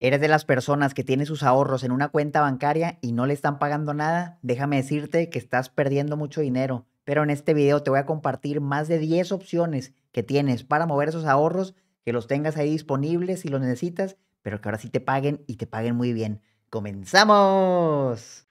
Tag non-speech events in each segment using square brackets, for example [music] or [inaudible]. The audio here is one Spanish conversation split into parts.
¿Eres de las personas que tiene sus ahorros en una cuenta bancaria y no le están pagando nada? Déjame decirte que estás perdiendo mucho dinero, pero en este video te voy a compartir más de 10 opciones que tienes para mover esos ahorros, que los tengas ahí disponibles si los necesitas, pero que ahora sí te paguen y te paguen muy bien. ¡Comenzamos!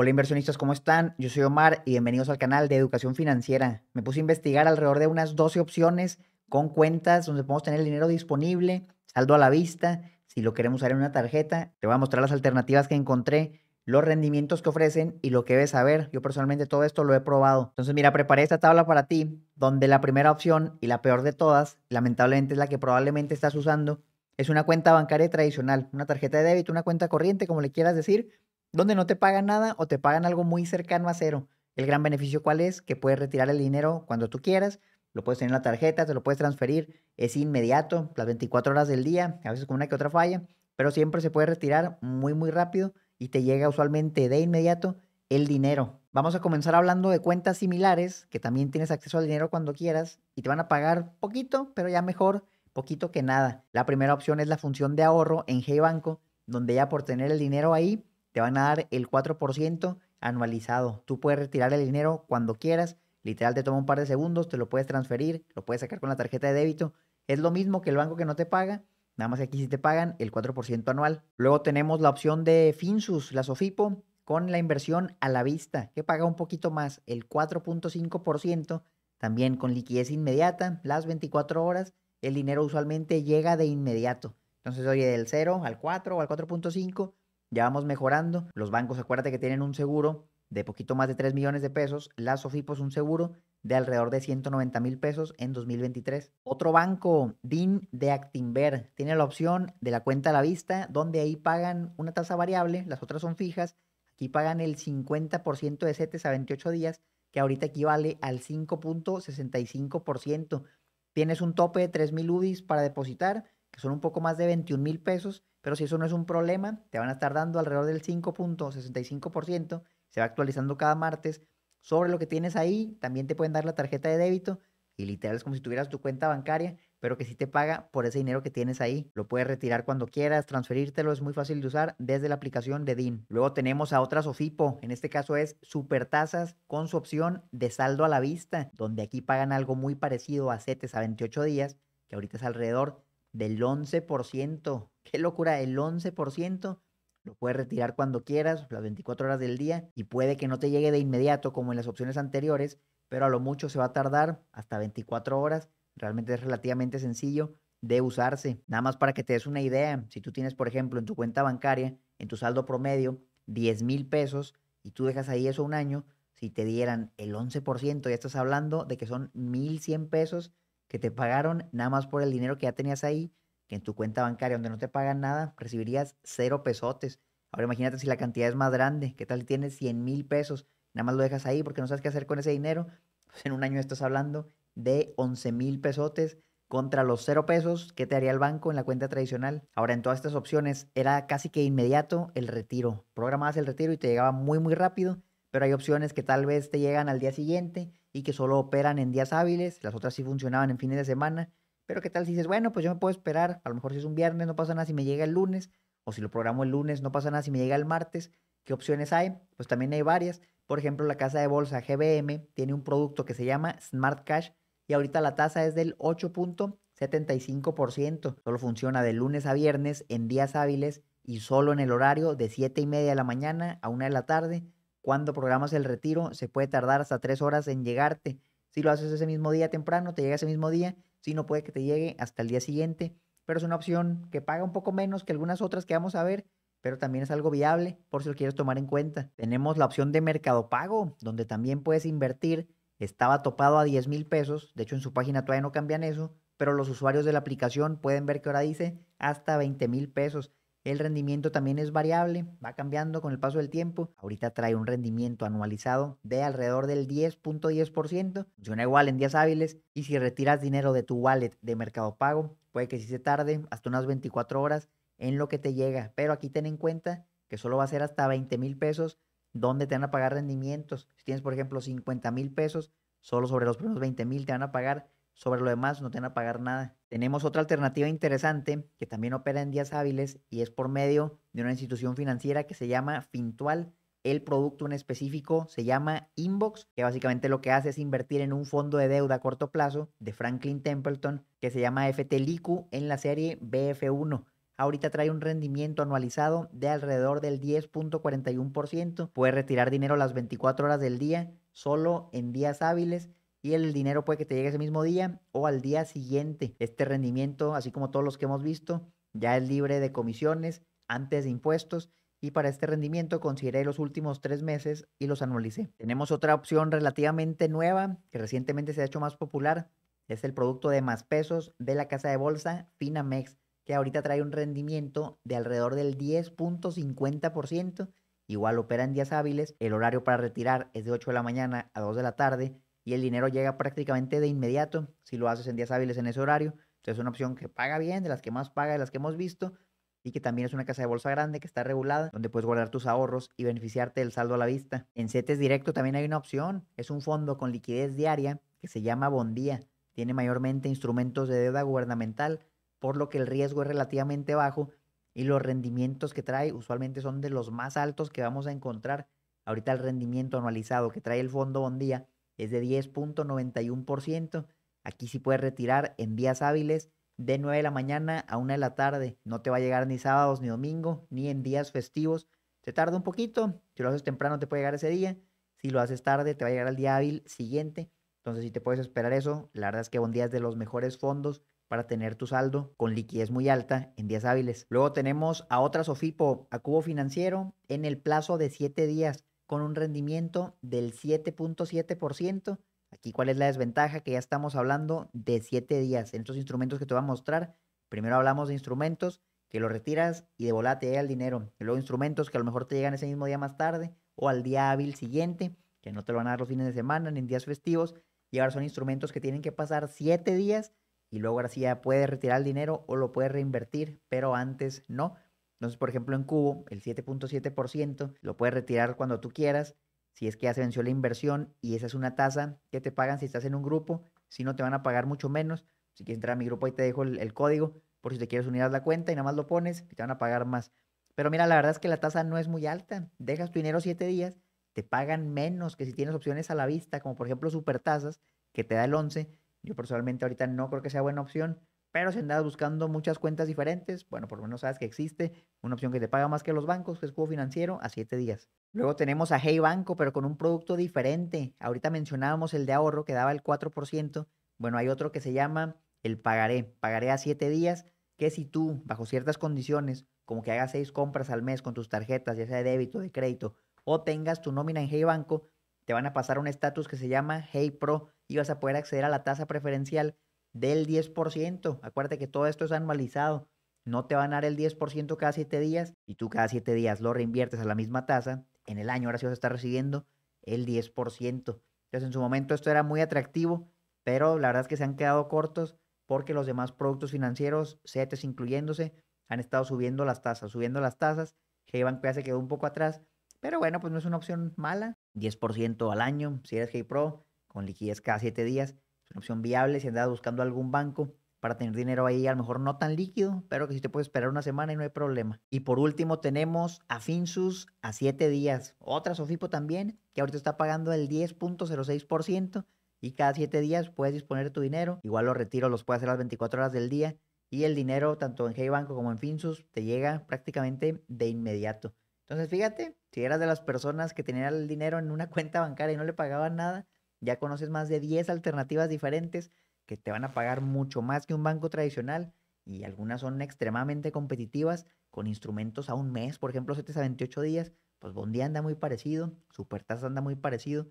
Hola inversionistas, ¿cómo están? Yo soy Omar y bienvenidos al canal de Educación Financiera. Me puse a investigar alrededor de unas 12 opciones con cuentas donde podemos tener el dinero disponible, saldo a la vista, si lo queremos usar en una tarjeta. Te voy a mostrar las alternativas que encontré, los rendimientos que ofrecen y lo que debes saber. Yo personalmente todo esto lo he probado. Entonces mira, preparé esta tabla para ti, donde la primera opción y la peor de todas, lamentablemente es la que probablemente estás usando, es una cuenta bancaria tradicional, una tarjeta de débito, una cuenta corriente, como le quieras decir donde no te pagan nada o te pagan algo muy cercano a cero. El gran beneficio cuál es? Que puedes retirar el dinero cuando tú quieras, lo puedes tener en la tarjeta, te lo puedes transferir, es inmediato, las 24 horas del día, a veces con una que otra falla, pero siempre se puede retirar muy muy rápido y te llega usualmente de inmediato el dinero. Vamos a comenzar hablando de cuentas similares, que también tienes acceso al dinero cuando quieras y te van a pagar poquito, pero ya mejor poquito que nada. La primera opción es la función de ahorro en G Banco, donde ya por tener el dinero ahí te van a dar el 4% anualizado. Tú puedes retirar el dinero cuando quieras, literal te toma un par de segundos, te lo puedes transferir, lo puedes sacar con la tarjeta de débito. Es lo mismo que el banco que no te paga, nada más aquí sí te pagan el 4% anual. Luego tenemos la opción de Finsus, la Sofipo, con la inversión a la vista, que paga un poquito más, el 4.5%, también con liquidez inmediata, las 24 horas, el dinero usualmente llega de inmediato. Entonces, oye, del 0 al 4 o al 4.5 ya vamos mejorando. Los bancos, acuérdate que tienen un seguro de poquito más de 3 millones de pesos, las Sofipos un seguro de alrededor de 190 mil pesos en 2023. Otro banco, DIN de Actinver, tiene la opción de la cuenta a la vista, donde ahí pagan una tasa variable, las otras son fijas, aquí pagan el 50% de CETES a 28 días, que ahorita equivale al 5.65%. Tienes un tope de 3 mil UDIs para depositar, que son un poco más de 21 mil pesos, pero si eso no es un problema, te van a estar dando alrededor del 5.65%, se va actualizando cada martes. Sobre lo que tienes ahí, también te pueden dar la tarjeta de débito y literal es como si tuvieras tu cuenta bancaria, pero que sí te paga por ese dinero que tienes ahí. Lo puedes retirar cuando quieras, transferírtelo, es muy fácil de usar desde la aplicación de DIN. Luego tenemos a otra Sofipo, en este caso es Supertasas con su opción de saldo a la vista, donde aquí pagan algo muy parecido a CETES a 28 días, que ahorita es alrededor del 11%. Qué locura, el 11%. Lo puedes retirar cuando quieras, las 24 horas del día, y puede que no te llegue de inmediato como en las opciones anteriores, pero a lo mucho se va a tardar hasta 24 horas. Realmente es relativamente sencillo de usarse. Nada más para que te des una idea, si tú tienes, por ejemplo, en tu cuenta bancaria, en tu saldo promedio, 10 mil pesos y tú dejas ahí eso un año, si te dieran el 11%, ya estás hablando de que son 1.100 pesos que te pagaron nada más por el dinero que ya tenías ahí, que en tu cuenta bancaria donde no te pagan nada, recibirías cero pesotes. Ahora imagínate si la cantidad es más grande, ¿qué tal tienes 100 mil pesos? Nada más lo dejas ahí porque no sabes qué hacer con ese dinero. Pues, en un año estás hablando de 11 mil pesotes contra los cero pesos que te haría el banco en la cuenta tradicional. Ahora, en todas estas opciones era casi que inmediato el retiro. Programabas el retiro y te llegaba muy, muy rápido pero hay opciones que tal vez te llegan al día siguiente y que solo operan en días hábiles, las otras sí funcionaban en fines de semana, pero qué tal si dices, bueno, pues yo me puedo esperar, a lo mejor si es un viernes no pasa nada si me llega el lunes, o si lo programo el lunes no pasa nada si me llega el martes, ¿qué opciones hay? Pues también hay varias, por ejemplo la casa de bolsa GBM tiene un producto que se llama Smart Cash y ahorita la tasa es del 8.75%, solo funciona de lunes a viernes en días hábiles y solo en el horario de 7 y media de la mañana a 1 de la tarde, cuando programas el retiro, se puede tardar hasta tres horas en llegarte. Si lo haces ese mismo día temprano, te llega ese mismo día. Si no, puede que te llegue hasta el día siguiente. Pero es una opción que paga un poco menos que algunas otras que vamos a ver, pero también es algo viable por si lo quieres tomar en cuenta. Tenemos la opción de mercado pago, donde también puedes invertir. Estaba topado a 10 mil pesos. De hecho, en su página todavía no cambian eso, pero los usuarios de la aplicación pueden ver que ahora dice hasta 20 mil pesos. El rendimiento también es variable, va cambiando con el paso del tiempo. Ahorita trae un rendimiento anualizado de alrededor del 10.10%. Funciona igual en días hábiles. Y si retiras dinero de tu wallet de Mercado Pago, puede que si se tarde hasta unas 24 horas en lo que te llega. Pero aquí ten en cuenta que solo va a ser hasta 20 mil pesos donde te van a pagar rendimientos. Si tienes, por ejemplo, 50 mil pesos, solo sobre los primeros 20 mil te van a pagar sobre lo demás no tienen a pagar nada. Tenemos otra alternativa interesante que también opera en días hábiles y es por medio de una institución financiera que se llama Fintual. El producto en específico se llama Inbox, que básicamente lo que hace es invertir en un fondo de deuda a corto plazo de Franklin Templeton que se llama FTLICU en la serie BF1 ahorita trae un rendimiento anualizado de alrededor del 10.41%. Puede retirar dinero las 24 horas del día, solo en días hábiles y el dinero puede que te llegue ese mismo día o al día siguiente. Este rendimiento, así como todos los que hemos visto, ya es libre de comisiones, antes de impuestos y para este rendimiento consideré los últimos tres meses y los anualicé. Tenemos otra opción relativamente nueva que recientemente se ha hecho más popular. Es el producto de más pesos de la casa de bolsa Finamex, que ahorita trae un rendimiento de alrededor del 10.50%. Igual opera en días hábiles. El horario para retirar es de 8 de la mañana a 2 de la tarde y el dinero llega prácticamente de inmediato si lo haces en días hábiles en ese horario. Entonces es una opción que paga bien, de las que más paga, de las que hemos visto, y que también es una casa de bolsa grande que está regulada, donde puedes guardar tus ahorros y beneficiarte del saldo a la vista. En CETES Directo también hay una opción, es un fondo con liquidez diaria que se llama Bondía. Tiene mayormente instrumentos de deuda gubernamental, por lo que el riesgo es relativamente bajo y los rendimientos que trae usualmente son de los más altos que vamos a encontrar. Ahorita el rendimiento anualizado que trae el fondo Bondía es de 10.91%. Aquí sí puedes retirar en días hábiles de 9 de la mañana a 1 de la tarde. No te va a llegar ni sábados ni domingo, ni en días festivos. Te tarda un poquito. Si lo haces temprano te puede llegar ese día. Si lo haces tarde te va a llegar al día hábil siguiente. Entonces si te puedes esperar eso, la verdad es que Bondía es de los mejores fondos para tener tu saldo con liquidez muy alta en días hábiles. Luego tenemos a otra Sofipo, a Cubo Financiero, en el plazo de 7 días con un rendimiento del 7.7%. Aquí cuál es la desventaja, que ya estamos hablando de 7 días. En estos instrumentos que te voy a mostrar, primero hablamos de instrumentos que lo retiras y de volada te el dinero. Y luego instrumentos que a lo mejor te llegan ese mismo día más tarde o al día hábil siguiente, que no te lo van a dar los fines de semana ni en días festivos. Y ahora son instrumentos que tienen que pasar 7 días y luego ahora sí ya puedes retirar el dinero o lo puedes reinvertir, pero antes no. Entonces, por ejemplo, en Cubo, el 7.7% lo puedes retirar cuando tú quieras, si es que ya se venció la inversión y esa es una tasa que te pagan si estás en un grupo, si no te van a pagar mucho menos. Si quieres entrar a mi grupo, ahí te dejo el, código por si te quieres unir a la cuenta y nada más lo pones te van a pagar más. Pero mira, la verdad es que la tasa no es muy alta. Dejas tu dinero 7 días, te pagan menos que si tienes opciones a la vista, como por ejemplo supertasas, que te da el 11. Yo personalmente ahorita no creo que sea buena opción pero si andas buscando muchas cuentas diferentes, bueno, por lo menos sabes que existe una opción que te paga más que los bancos, que es Cubo Financiero, a siete días. Luego tenemos a Hey Banco, pero con un producto diferente. Ahorita mencionábamos el de ahorro que daba el 4%. Bueno, hay otro que se llama el pagaré. Pagaré a siete días, que si tú, bajo ciertas condiciones, como que hagas seis compras al mes con tus tarjetas, ya sea de débito, de crédito, o tengas tu nómina en Hey Banco, te van a pasar un estatus que se llama Hey Pro y vas a poder acceder a la tasa preferencial del 10%. Acuérdate que todo esto es anualizado. No te van a dar el 10% cada 7 días y tú cada 7 días lo reinviertes a la misma tasa. En el año ahora sí vas a estar recibiendo el 10%. Entonces en su momento esto era muy atractivo, pero la verdad es que se han quedado cortos porque los demás productos financieros, CETES incluyéndose, han estado subiendo las tasas, subiendo las tasas. G-Bank ya se quedó un poco atrás, pero bueno, pues no es una opción mala. 10% al año, si eres G-Pro, con liquidez cada 7 días, es una opción viable si andas buscando algún banco para tener dinero ahí, a lo mejor no tan líquido, pero que si te puedes esperar una semana y no hay problema. Y por último tenemos a Finsus a 7 días. Otra Sofipo también, que ahorita está pagando el 10.06% y cada 7 días puedes disponer de tu dinero. Igual los retiros los puedes hacer las 24 horas del día y el dinero tanto en Hey Banco como en Finsus te llega prácticamente de inmediato. Entonces fíjate, si eras de las personas que tenían el dinero en una [laughs] cuenta bancaria y no le pagaban nada, ya conoces más de 10 alternativas diferentes que te van a pagar mucho más que un banco tradicional y algunas son extremadamente competitivas con instrumentos a un mes, por ejemplo, 7 a 28 días, pues Bondi anda muy parecido, Supertasa anda muy parecido,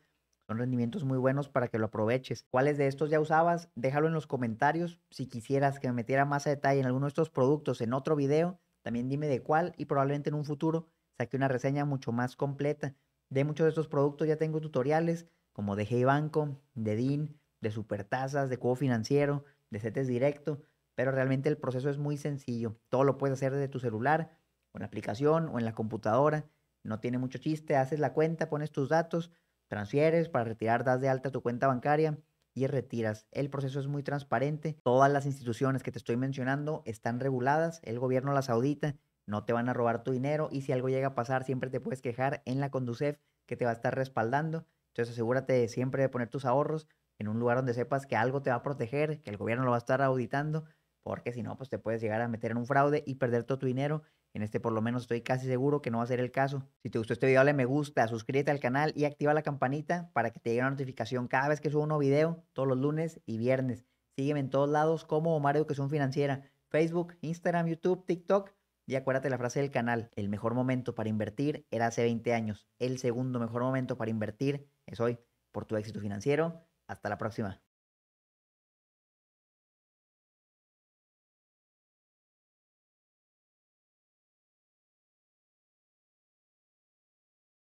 son rendimientos muy buenos para que lo aproveches. ¿Cuáles de estos ya usabas? Déjalo en los comentarios. Si quisieras que me metiera más a detalle en alguno de estos productos en otro video, también dime de cuál y probablemente en un futuro saque una reseña mucho más completa. De muchos de estos productos ya tengo tutoriales, como de Hey Banco, de DIN, de Supertasas, de Cubo Financiero, de CETES Directo, pero realmente el proceso es muy sencillo. Todo lo puedes hacer desde tu celular, o en la aplicación, o en la computadora. No tiene mucho chiste, haces la cuenta, pones tus datos, transfieres, para retirar das de alta tu cuenta bancaria y retiras. El proceso es muy transparente. Todas las instituciones que te estoy mencionando están reguladas, el gobierno las audita, no te van a robar tu dinero y si algo llega a pasar siempre te puedes quejar en la Conducef que te va a estar respaldando entonces asegúrate siempre de poner tus ahorros en un lugar donde sepas que algo te va a proteger, que el gobierno lo va a estar auditando, porque si no, pues te puedes llegar a meter en un fraude y perder todo tu dinero. En este por lo menos estoy casi seguro que no va a ser el caso. Si te gustó este video, dale me gusta, suscríbete al canal y activa la campanita para que te llegue una notificación cada vez que subo un nuevo video, todos los lunes y viernes. Sígueme en todos lados como Omar Educación Financiera, Facebook, Instagram, YouTube, TikTok. Y acuérdate la frase del canal, el mejor momento para invertir era hace 20 años, el segundo mejor momento para invertir es hoy por tu éxito financiero. Hasta la próxima.